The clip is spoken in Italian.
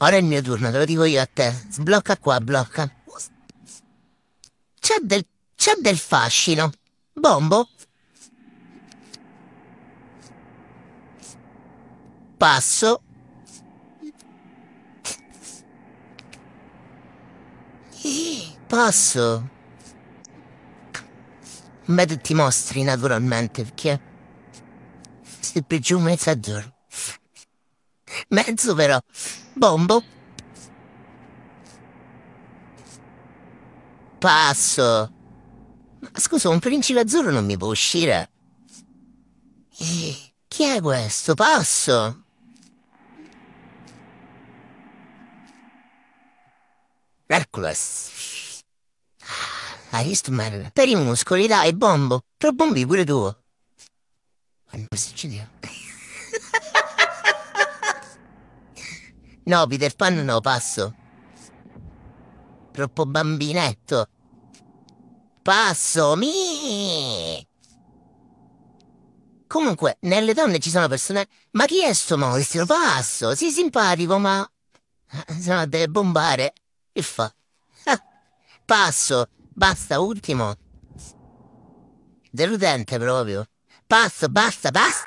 Ora è il mio turno, te lo dico io a te. Sblocca qua, blocca. C'è del, c'è del fascino. Bombo. Passo. Passo. Beh, ti mostri naturalmente perché... Se per giù mezz'ador. Mezzo però. Bombo. Passo. Ma scusa, un principe azzurro non mi può uscire. Eh, chi è questo? Passo. Hercules. Ah, Aristman. Per i muscoli, dai, bombo. Tra bombi pure tu. Ma non si ci dio. No, Peter Pan no, passo. Troppo bambinetto. Passo, mi. Comunque, nelle donne ci sono persone... Ma chi è sto mostro? Passo, sei simpatico, ma... Sono deve bombare. Che fa? Ah, passo, basta, ultimo. Deludente proprio. Passo, basta, basta.